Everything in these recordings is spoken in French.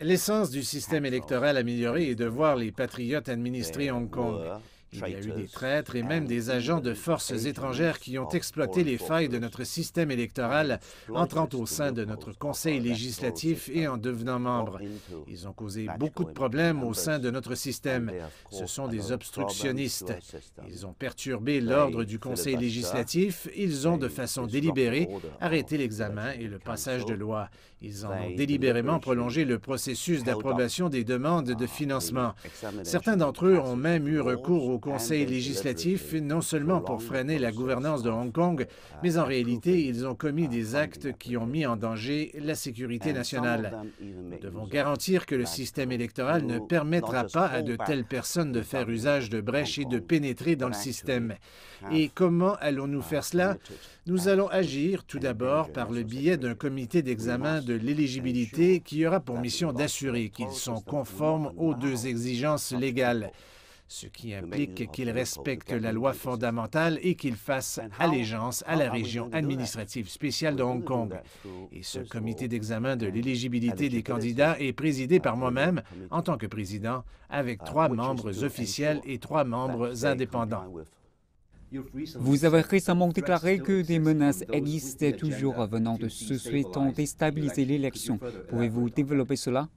L'essence du système électoral amélioré est de voir les patriotes administrer Hong Kong. Il y a eu des traîtres et même des agents de forces étrangères qui ont exploité les failles de notre système électoral, entrant au sein de notre Conseil législatif et en devenant membres. Ils ont causé beaucoup de problèmes au sein de notre système. Ce sont des obstructionnistes. Ils ont perturbé l'ordre du Conseil législatif. Ils ont, de façon délibérée, arrêté l'examen et le passage de loi. Ils ont délibérément prolongé le processus d'approbation des demandes de ah, financement. Certains d'entre eux ont même eu recours au au Conseil législatif, non seulement pour freiner la gouvernance de Hong Kong, mais en réalité, ils ont commis des actes qui ont mis en danger la sécurité nationale. Nous devons garantir que le système électoral ne permettra pas à de telles personnes de faire usage de brèches et de pénétrer dans le système. Et comment allons-nous faire cela? Nous allons agir tout d'abord par le biais d'un comité d'examen de l'éligibilité qui aura pour mission d'assurer qu'ils sont conformes aux deux exigences légales ce qui implique qu'il respecte la loi fondamentale et qu'il fasse allégeance à la région administrative spéciale de Hong Kong. Et ce comité d'examen de l'éligibilité des candidats est présidé par moi-même en tant que président, avec uh, trois membres officiels et trois membres indépendants. Vous avez récemment déclaré que des menaces existaient toujours venant de ceux souhaitant déstabiliser l'élection. Pouvez-vous développer cela?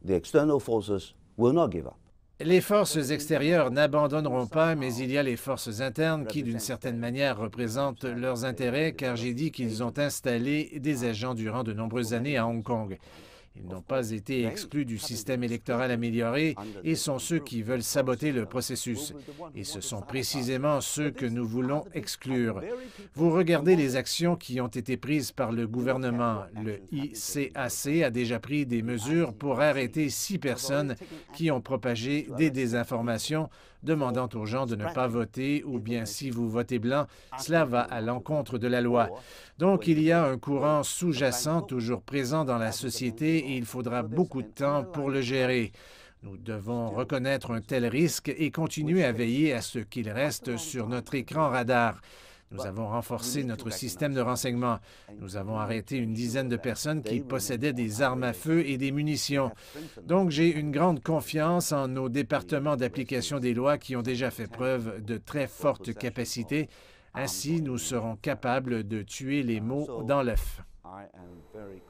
Les forces extérieures n'abandonneront pas, mais il y a les forces internes qui, d'une certaine manière, représentent leurs intérêts, car j'ai dit qu'ils ont installé des agents durant de nombreuses années à Hong Kong. Ils n'ont pas été exclus du système électoral amélioré et sont ceux qui veulent saboter le processus. Et ce sont précisément ceux que nous voulons exclure. Vous regardez les actions qui ont été prises par le gouvernement. Le ICAC a déjà pris des mesures pour arrêter six personnes qui ont propagé des désinformations demandant aux gens de ne pas voter ou bien si vous votez blanc, cela va à l'encontre de la loi. Donc il y a un courant sous-jacent toujours présent dans la société et il faudra beaucoup de temps pour le gérer. Nous devons reconnaître un tel risque et continuer à veiller à ce qu'il reste sur notre écran radar. Nous avons renforcé notre système de renseignement. Nous avons arrêté une dizaine de personnes qui possédaient des armes à feu et des munitions. Donc j'ai une grande confiance en nos départements d'application des lois qui ont déjà fait preuve de très fortes capacités. Ainsi, nous serons capables de tuer les ah, mots dans l'œuf.